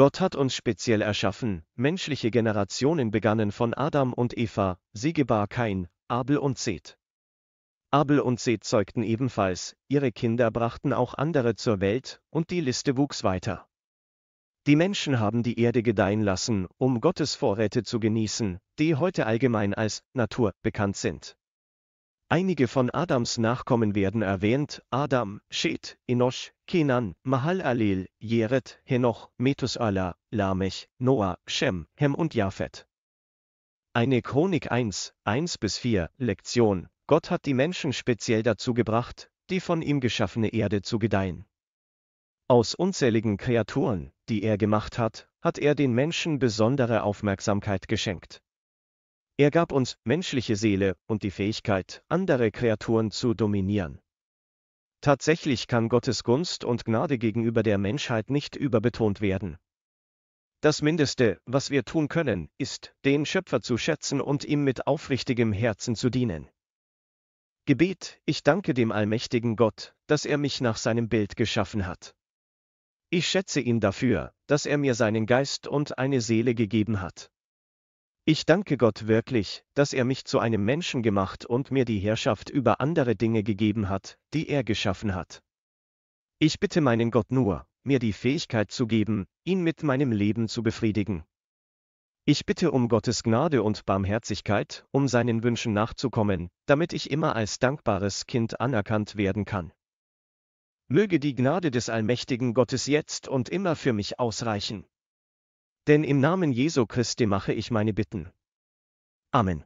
Gott hat uns speziell erschaffen, menschliche Generationen begannen von Adam und Eva, sie gebar Kain, Abel und Seth. Abel und Seth zeugten ebenfalls, ihre Kinder brachten auch andere zur Welt, und die Liste wuchs weiter. Die Menschen haben die Erde gedeihen lassen, um Gottes Vorräte zu genießen, die heute allgemein als Natur bekannt sind. Einige von Adams Nachkommen werden erwähnt, Adam, Shet, Enosh, Kenan, Mahalalel, Jeret, Henoch, Metusala, Lamech, Noah, Shem, Hem und Japhet. Eine Chronik 1, 1 bis 4, Lektion, Gott hat die Menschen speziell dazu gebracht, die von ihm geschaffene Erde zu gedeihen. Aus unzähligen Kreaturen, die er gemacht hat, hat er den Menschen besondere Aufmerksamkeit geschenkt. Er gab uns menschliche Seele und die Fähigkeit, andere Kreaturen zu dominieren. Tatsächlich kann Gottes Gunst und Gnade gegenüber der Menschheit nicht überbetont werden. Das Mindeste, was wir tun können, ist, den Schöpfer zu schätzen und ihm mit aufrichtigem Herzen zu dienen. Gebet, ich danke dem allmächtigen Gott, dass er mich nach seinem Bild geschaffen hat. Ich schätze ihn dafür, dass er mir seinen Geist und eine Seele gegeben hat. Ich danke Gott wirklich, dass er mich zu einem Menschen gemacht und mir die Herrschaft über andere Dinge gegeben hat, die er geschaffen hat. Ich bitte meinen Gott nur, mir die Fähigkeit zu geben, ihn mit meinem Leben zu befriedigen. Ich bitte um Gottes Gnade und Barmherzigkeit, um seinen Wünschen nachzukommen, damit ich immer als dankbares Kind anerkannt werden kann. Möge die Gnade des allmächtigen Gottes jetzt und immer für mich ausreichen. Denn im Namen Jesu Christi mache ich meine Bitten. Amen.